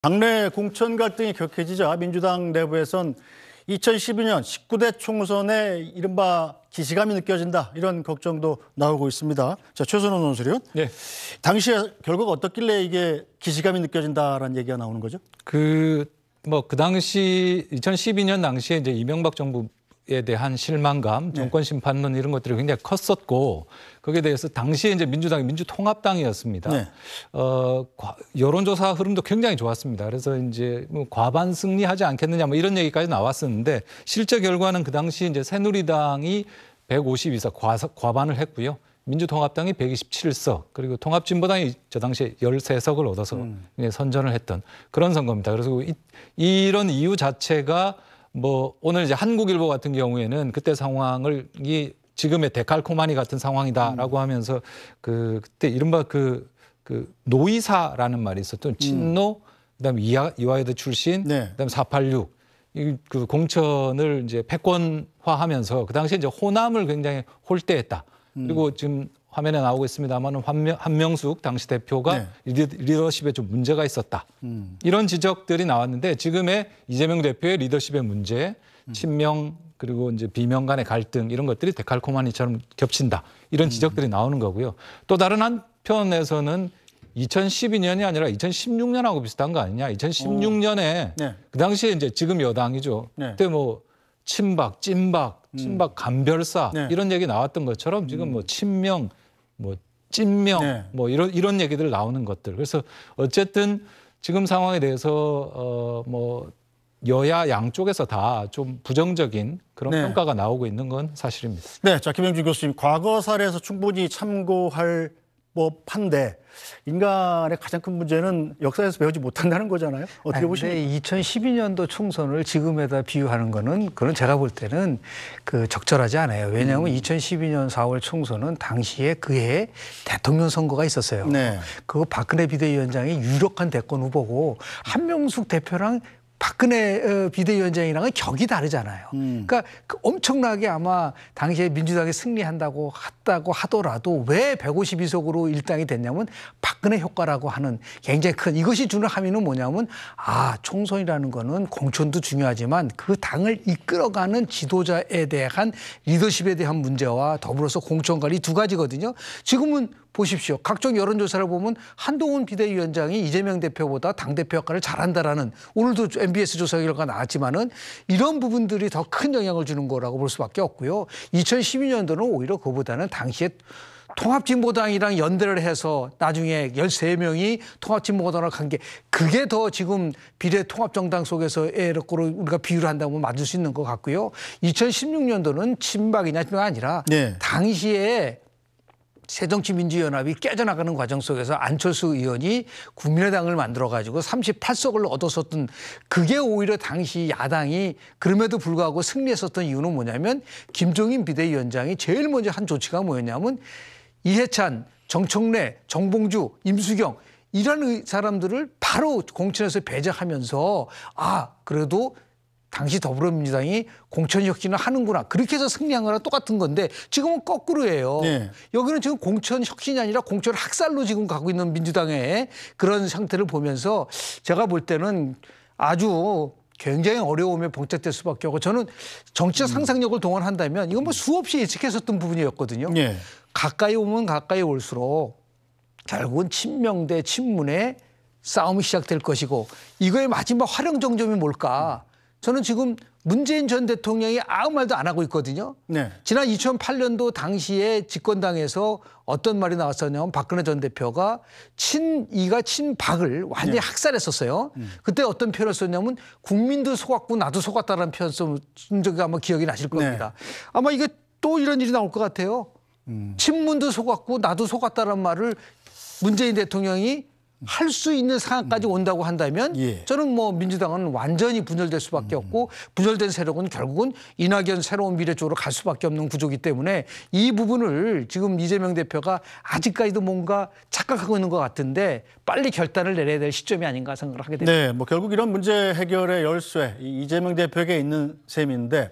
당내 공천 갈등이 격해지자 민주당 내부에선 2012년 19대 총선에 이른바 기시감이 느껴진다 이런 걱정도 나오고 있습니다. 자 최선호 논술이요. 네. 당시에 결국 어떻길래 이게 기시감이 느껴진다라는 얘기가 나오는 거죠? 그뭐그 뭐, 그 당시 2012년 당시에 이제 이명박 정부 에 대한 실망감, 네. 정권 심판론 이런 것들이 굉장히 컸었고 거기에 대해서 당시에 이제 민주당이 민주통합당이었습니다. 네. 어, 과, 여론조사 흐름도 굉장히 좋았습니다. 그래서 이제 뭐 과반 승리하지 않겠느냐 뭐 이런 얘기까지 나왔었는데 실제 결과는 그 당시 이제 새누리당이 152석 과, 과반을 했고요. 민주통합당이 127석 그리고 통합진보당이 저 당시에 13석을 얻어서 음. 예, 선전을 했던 그런 선거입니다. 그래서 이, 이런 이유 자체가 뭐 오늘 이제 한국일보 같은 경우에는 그때 상황을 이 지금의 데칼코마니 같은 상황이다라고 음. 하면서 그 그때 이른바 그그 그 노이사라는 말이 있었던 진노 음. 그다음에 이하, 이와이드 출신 네. 그다음에 486그 공천을 이제 패권화하면서 그 당시에 이제 호남을 굉장히 홀대했다. 그리고 음. 지금 화면에 나오고 있습니다만 한명, 한명숙 당시 대표가 네. 리더십에 좀 문제가 있었다. 음. 이런 지적들이 나왔는데 지금의 이재명 대표의 리더십의 문제, 음. 친명 그리고 이제 비명 간의 갈등 이런 것들이 데칼코마니처럼 겹친다. 이런 음. 지적들이 나오는 거고요. 또 다른 한편에서는 2012년이 아니라 2016년하고 비슷한 거 아니냐. 2016년에 네. 그 당시에 이제 지금 여당이죠. 네. 그때 뭐 친박, 찐박 친박 간별사 네. 이런 얘기 나왔던 것처럼 지금 뭐 음. 친명, 뭐 찐명, 네. 뭐 이런 이런 얘기들 나오는 것들. 그래서 어쨌든 지금 상황에 대해서 어뭐 여야 양쪽에서 다 좀 부정적인 그런 네. 평가가 나오고 있는 건 사실입니다. 네, 자 김영준 교수님 과거 사례에서 충분히 참고할 법한데 인간의 가장 큰 문제는 역사에서 배우지 못한다는 거잖아요. 어떻게 보시면 2012년도 총선을 지금에다 비유하는 거는 그런 제가 볼 때는 그 적절하지 않아요. 왜냐하면 음. 2012년 4월 총선은 당시에 그해 대통령 선거가 있었어요. 네. 그 박근혜 비대위원장이 유력한 대권 후보고 한명숙 대표랑 박근혜 어, 비대위원장이랑은 격이 다르잖아요. 음. 그러니까 그 엄청나게 아마 당시에 민주당이 승리한다고 했다고 하더라도 왜 152석으로 일당이 됐냐면 박근혜 효과라고 하는 굉장히 큰 이것이 주는 함의는 뭐냐면 아 총선이라는 거는 공천도 중요하지만 그 당을 이끌어가는 지도자에 대한 리더십에 대한 문제와 더불어서 공천관리 두 가지거든요. 지금은 보십시오. 각종 여론조사를 보면 한동훈 비대위원장이 이재명 대표보다 당대표 역할을 잘한다라는 오늘도 MBS 조사 결과 나왔지만은 이런 부분들이 더 큰 영향을 주는 거라고 볼 수밖에 없고요. 2012년도는 오히려 그보다는 당시에 통합진보당이랑 연대를 해서 나중에 13명이 통합진보당을로간게 그게 더 지금 비례 통합정당 속에서에러렇게로 우리가 비유를 한다면 맞을 수 있는 것 같고요. 2016년도는 친박이냐 친박이 아니라 네. 당시에 새정치민주연합이 깨져나가는 과정 속에서 안철수 의원이 국민의당을 만들어 가지고 38석을 얻었었던 그게 오히려 당시 야당이 그럼에도 불구하고 승리했었던 이유는 뭐냐면 김종인 비대위원장이 제일 먼저 한 조치가 뭐였냐면 이해찬, 정청래, 정봉주, 임수경 이런 사람들을 바로 공천에서 배제하면서 아 그래도 당시 더불어민주당이 공천혁신을 하는구나. 그렇게 해서 승리한 거랑 똑같은 건데 지금은 거꾸로예요. 네. 여기는 지금 공천혁신이 아니라 공천 학살로 지금 가고 있는 민주당의 그런 상태를 보면서 제가 볼 때는 아주 굉장히 어려움에 봉착될 수밖에 없고 저는 정치적 음. 상상력을 동원한다면 이건 뭐 수없이 예측했었던 부분이었거든요. 네. 가까이 오면 가까이 올수록 결국은 친명대 친문의 싸움이 시작될 것이고 이거의 마지막 활용정점이 뭘까? 저는 지금 문재인 전 대통령이 아무 말도 안 하고 있거든요. 네. 지난 2008년도 당시에 집권당에서 어떤 말이 나왔었냐면 박근혜 전 대표가 친이가 친박을 완전히 네. 학살했었어요. 음. 그때 어떤 표현을 썼냐면 국민도 속았고 나도 속았다라는 표현 쓴 적이 아마 기억이 나실 겁니다. 네. 아마 이게 또 이런 일이 나올 것 같아요. 음. 친문도 속았고 나도 속았다라는 말을 문재인 대통령이 할수 있는 상황까지 음. 온다고 한다면 예. 저는 뭐 민주당은 완전히 분열될 수밖에 음. 없고 분열된 세력은 결국은 이낙연 새로운 미래 쪽으로 갈 수밖에 없는 구조기 이 때문에 이 부분을 지금 이재명 대표가 아직까지도 뭔가 착각하고 있는 것 같은데 빨리 결단을 내려야 될 시점이 아닌가 생각을 하게 됩니다. 네, 뭐 결국 이런 문제 해결의 열쇠 이재명 대표에게 있는 셈인데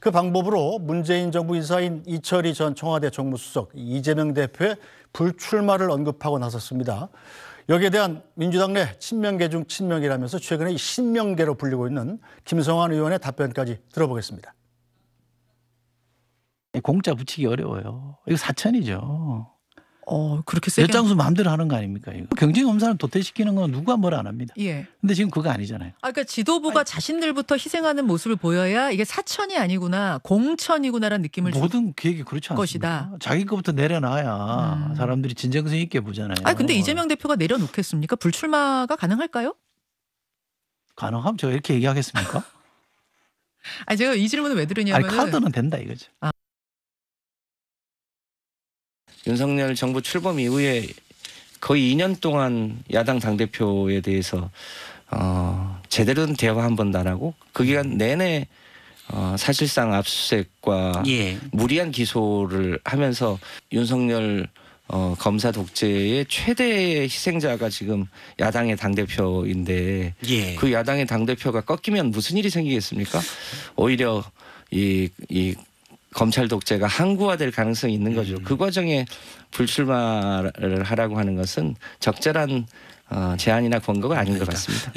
그 방법으로 문재인 정부 인사인 이철이 전 청와대 정무수석 이재명 대표의 불출마를 언급하고 나섰습니다. 여기에 대한 민주당 내 친명계 중친명이라면서 최근에 신명계로 불리고 있는 김성환 의원의 답변까지 들어보겠습니다. 공짜 붙이기 어려워요. 이거 사천이죠. 어, 그렇게 세게 열장수 마음대로 하는 거 아닙니까? 이거. 경제 검사를 도태시키는 건 누가 뭘 안 합니다. 예. 근데 지금 그거 아니잖아요. 아, 그러니까 지도부가 아니, 자신들부터 희생하는 모습을 보여야 이게 사천이 아니구나 공천이구나라는 느낌을 모든 계획이 그렇지 않습니다 자기 것부터 내려놔야 음. 사람들이 진정성 있게 보잖아요. 아, 근데 이재명 대표가 내려놓겠습니까? 불출마가 가능할까요? 가능하면 제가 이렇게 얘기하겠습니까? 아, 제가 이 질문을 왜 드리냐면 아니, 카드는 된다 이거죠. 아. 윤석열 정부 출범 이후에 거의 2년 동안 야당 당대표에 대해서 어, 제대로 된 대화 한 번도 안 하고 그 기간 내내 어, 사실상 압수수색과 예. 무리한 기소를 하면서 윤석열 어, 검사 독재의 최대의 희생자가 지금 야당의 당대표인데 예. 그 야당의 당대표가 꺾이면 무슨 일이 생기겠습니까? 오히려 이, 이 검찰 독재가 항구화될 가능성이 있는 거죠. 음. 그 과정에 불출마를 하라고 하는 것은 적절한 어, 제안이나 권고가 아닌 것 네, 같습니다.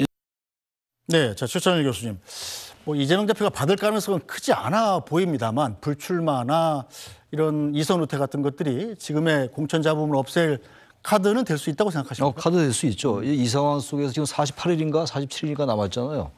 네, 자 최찬일 교수님, 뭐 이재명 대표가 받을 가능성은 크지 않아 보입니다만 불출마나 이런 이선 우퇴 같은 것들이 지금의 공천 잡음을 없앨 카드는 될 수 있다고 생각하십니까? 어, 카드 될 수 있죠. 이 상황 속에서 지금 48일인가 47일인가 남았잖아요.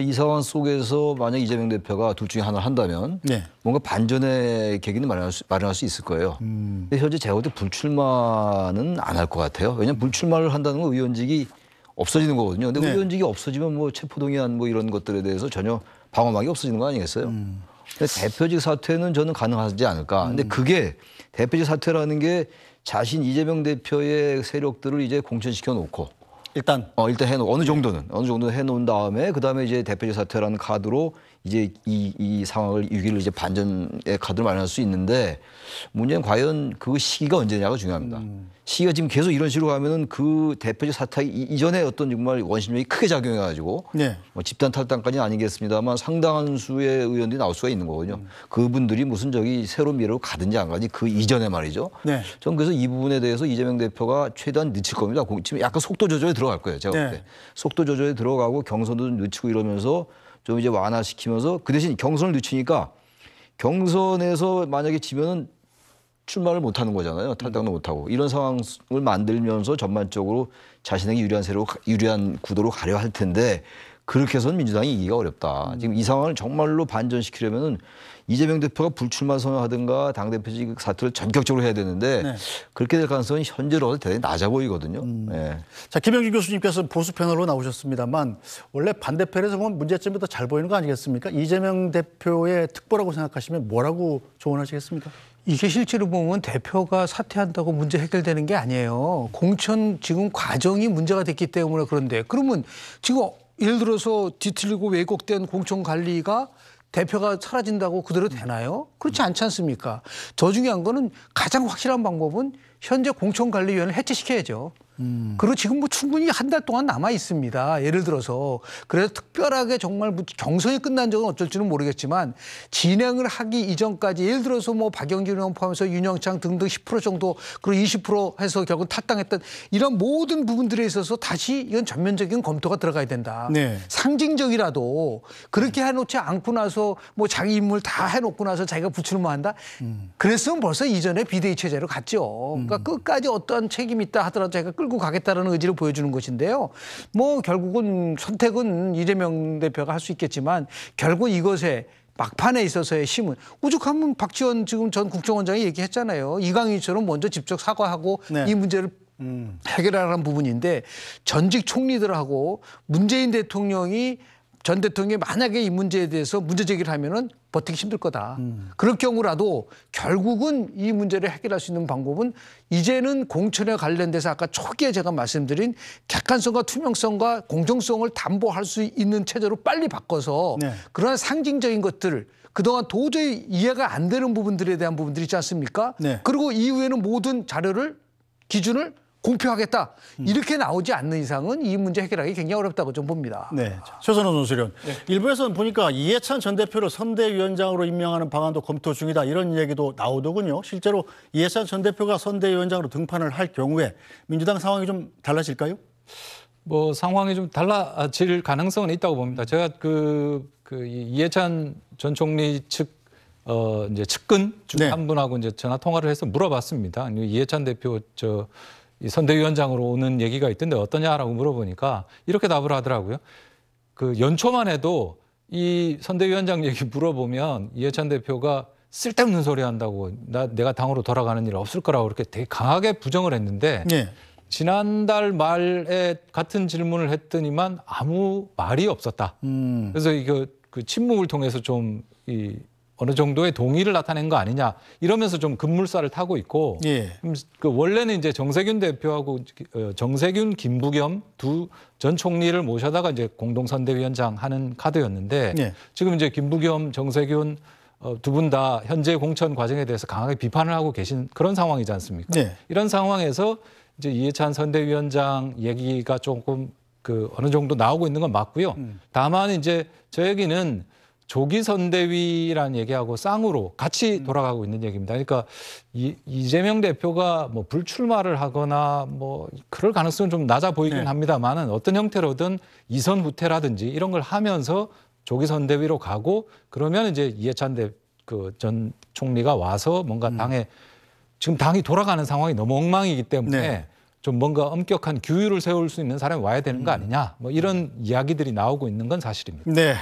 이 상황 속에서 만약 이재명 대표가 둘 중에 하나를 한다면 네. 뭔가 반전의 계기는 마련할 수, 마련할 수 있을 거예요. 음. 근데 현재 제가 볼 때 불출마는 안 할 것 같아요. 왜냐하면 불출마를 한다는 건 의원직이 없어지는 거거든요. 근데 네. 의원직이 없어지면 뭐 체포동의안 뭐 이런 것들에 대해서 전혀 방어막이 없어지는 거 아니겠어요? 음. 근데 대표직 사퇴는 저는 가능하지 않을까. 근데 음. 그게 대표직 사퇴라는 게 자신 이재명 대표의 세력들을 이제 공천시켜 놓고 일단 어 일단 해 놓 어느 정도는 어느 정도 해놓은 다음에 그 다음에 이제 대표적 사퇴라는 카드로 이제 이, 이 상황을 위기를 이제 반전의 카드로 마련할 수 있는데 문제는 과연 그 시기가 언제냐가 중요합니다. 음. 시기가 지금 계속 이런 식으로 가면은 그 대표적 사태 이전에 어떤 정말 원심력이 크게 작용해가지고 네. 뭐 집단 탈당까지는 아니겠습니다만 상당한 수의 의원들이 나올 수가 있는 거거든요. 음. 그분들이 무슨 저기 새로운 미래로 가든지 안 가든지 그 이전에 말이죠. 네. 전 그래서 이 부분에 대해서 이재명 대표가 최대한 늦출 겁니다. 지금 약간 속도 조절에 들어갈 거예요. 제가 볼 네. 때. 속도 조절에 들어가고 경선도 좀 늦추고 이러면서 좀 이제 완화시키면서 그 대신 경선을 늦추니까 경선에서 만약에 지면은 출마를 못 하는 거잖아요. 탈당도 못 하고 이런 상황을 만들면서 전반적으로 자신에게 유리한 세로 유리한 구도로 가려 할 텐데 그렇게 해서는 민주당이 이기가 어렵다. 음. 지금 이 상황을 정말로 반전시키려면은 이재명 대표가 불출마 선언하든가 당대표직 사퇴를 전격적으로 해야 되는데 네. 그렇게 될 가능성은 현재로서 대단히 낮아 보이거든요. 음. 네. 자, 김영준 교수님께서 보수 패널로 나오셨습니다만 원래 반대편에서 보면 문제점이 더 잘 보이는 거 아니겠습니까? 이재명 대표의 특보라고 생각하시면 뭐라고 조언하시겠습니까? 이게 실제로 보면 대표가 사퇴한다고 문제 해결되는 게 아니에요. 공천 지금 과정이 문제가 됐기 때문에 그런데 그러면 지금 예를 들어서 뒤틀리고 왜곡된 공천관리가 대표가 사라진다고 그대로 되나요? 그렇지 않지 않습니까? 저 중요한 거는 가장 확실한 방법은 현재 공천관리위원회를 해체시켜야죠. 음. 그리고 지금 뭐 충분히 한 달 동안 남아 있습니다. 예를 들어서 그래서 특별하게 정말 뭐 경선이 끝난 적은 어쩔지는 모르겠지만 진행을 하기 이전까지 예를 들어서 뭐 박영진 의원 포함해서 윤영창 등등 10% 정도 그리고 20% 해서 결국 탈당했던 이런 모든 부분들에 있어서 다시 이건 전면적인 검토가 들어가야 된다. 네. 상징적이라도 그렇게 해놓지 않고 나서 뭐 자기 인물 다 해놓고 나서 자기가 부출마한다. 뭐 음. 그랬으면 벌써 이전에 비대위 체제로 갔죠. 음. 그러니까 음. 끝까지 어떠한 책임이 있다 하더라도 제가 끌고 가겠다는 의지를 보여주는 것인데요. 뭐 결국은 선택은 이재명 대표가 할 수 있겠지만 결국 이것에 막판에 있어서의 심은 오죽하면 박지원 지금 전 국정원장이 얘기했잖아요. 이강인처럼 먼저 직접 사과하고 네. 이 문제를 음. 해결하라는 부분인데 전직 총리들하고 문재인 대통령이 전 대통령이 만약에 이 문제에 대해서 문제 제기를 하면은 버티기 힘들 거다. 음. 그럴 경우라도 결국은 이 문제를 해결할 수 있는 방법은 이제는 공천에 관련돼서 아까 초기에 제가 말씀드린 객관성과 투명성과 공정성을 담보할 수 있는 체제로 빨리 바꿔서 네. 그러한 상징적인 것들 그동안 도저히 이해가 안 되는 부분들에 대한 부분들이 있지 않습니까? 네. 그리고 이후에는 모든 자료를 기준을 공표하겠다 이렇게 나오지 않는 이상은 이 문제 해결하기 굉장히 어렵다고 좀 봅니다. 네, 최선호 논술위원. 네. 일부에서는 보니까 이해찬 전 대표를 선대위원장으로 임명하는 방안도 검토 중이다 이런 얘기도 나오더군요. 실제로 이해찬 전 대표가 선대위원장으로 등판을 할 경우에 민주당 상황이 좀 달라질까요? 뭐 상황이 좀 달라질 가능성은 있다고 봅니다. 제가 그, 그 이해찬 전 총리 측 어, 이제 측근 중한 네. 분하고 이제 전화 통화를 해서 물어봤습니다. 이해찬 대표 저이 선대위원장으로 오는 얘기가 있던데 어떠냐라고 물어보니까 이렇게 답을 하더라고요. 그 연초만 해도 이 선대위원장 얘기 물어보면 이해찬 대표가 쓸데없는 소리 한다고 나 내가 당으로 돌아가는 일 없을 거라고 이렇게 되게 강하게 부정을 했는데 네. 지난달 말에 같은 질문을 했더니만 아무 말이 없었다. 음. 그래서 이거 그 침묵을 통해서 좀이 어느 정도의 동의를 나타낸 거 아니냐 이러면서 좀 급물살을 타고 있고 예. 음, 그 원래는 이제 정세균 대표하고 어, 정세균 김부겸 두 전 총리를 모셔다가 이제 공동선대위원장 하는 카드였는데 예. 지금 이제 김부겸 정세균 어, 두분 다 현재 공천 과정에 대해서 강하게 비판을 하고 계신 그런 상황이지 않습니까? 예. 이런 상황에서 이제 이해찬 선대위원장 얘기가 조금 그 어느 정도 나오고 있는 건 맞고요. 음. 다만 이제 저 얘기는 조기 선대위란 얘기하고 쌍으로 같이 음. 돌아가고 있는 얘기입니다. 그러니까 이, 이재명 대표가 뭐 불출마를 하거나 뭐 그럴 가능성은 좀 낮아 보이긴 네. 합니다만은 어떤 형태로든 이선 후퇴라든지 이런 걸 하면서 조기 선대위로 가고 그러면 이제 이해찬 대그 전 총리가 와서 뭔가 음. 당에 지금 당이 돌아가는 상황이 너무 엉망이기 때문에 네. 좀 뭔가 엄격한 규율을 세울 수 있는 사람이 와야 되는 거 음. 아니냐 뭐 이런 이야기들이 나오고 있는 건 사실입니다. 네.